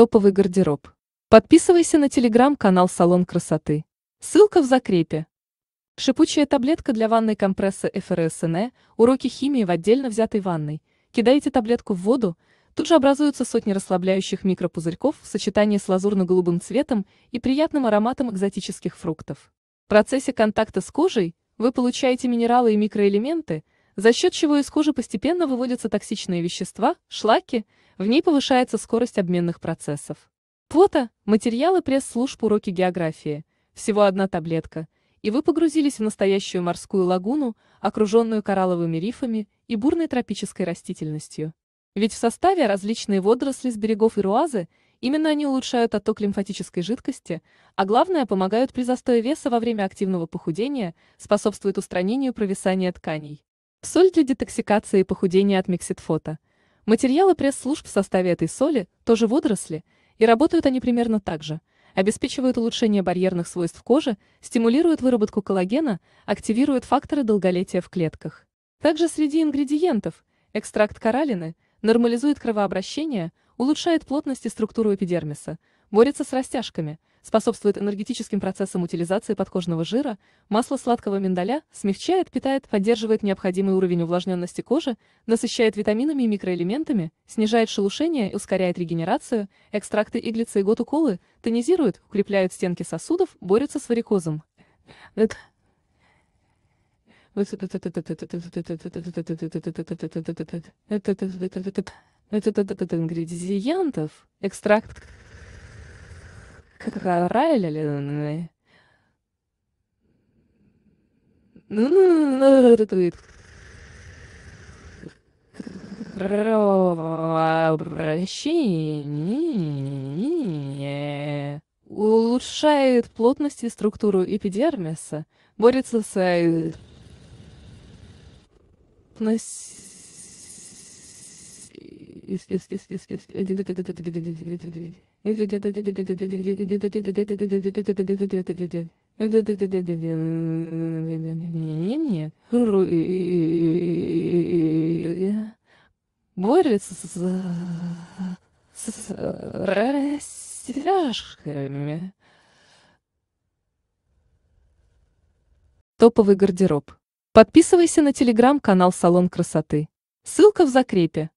Топовый гардероб. Подписывайся на телеграм-канал «Салон красоты». Ссылка в закрепе. Шипучая таблетка для ванной компресса ФРСН, e. уроки химии в отдельно взятой ванной. Кидаете таблетку в воду, тут же образуются сотни расслабляющих микропузырьков в сочетании с лазурно-голубым цветом и приятным ароматом экзотических фруктов. В процессе контакта с кожей вы получаете минералы и микроэлементы – за счет чего из кожи постепенно выводятся токсичные вещества, шлаки, в ней повышается скорость обменных процессов. Фото, материалы пресс-служб уроки географии, всего одна таблетка, и вы погрузились в настоящую морскую лагуну, окруженную коралловыми рифами и бурной тропической растительностью. Ведь в составе различные водоросли с берегов и руазы, именно они улучшают отток лимфатической жидкости, а главное помогают при застое веса во время активного похудения, способствуют устранению провисания тканей. В Соль для детоксикации и похудения от Mixit Мекситфото. Материалы пресс-служб в составе этой соли тоже водоросли, и работают они примерно так же. Обеспечивают улучшение барьерных свойств кожи, стимулируют выработку коллагена, активируют факторы долголетия в клетках. Также среди ингредиентов экстракт коралины нормализует кровообращение, улучшает плотность и структуру эпидермиса, борется с растяжками – способствует энергетическим процессам утилизации подкожного жира, масло сладкого миндаля смягчает, питает, поддерживает необходимый уровень увлажненности кожи, насыщает витаминами и микроэлементами, снижает шелушение и ускоряет регенерацию, экстракты иглицы и готуколы тонизируют, укрепляют стенки сосудов, борются с варикозом. Это Ингредиентов, экстракт ну, ну, ну, кровообращение улучшает плотность и структуру эпидермиса, борется с из, борется с, с растяжками. Топовый гардероб. Подписывайся на телеграм-канал «Салон красоты». Ссылка в закрепе.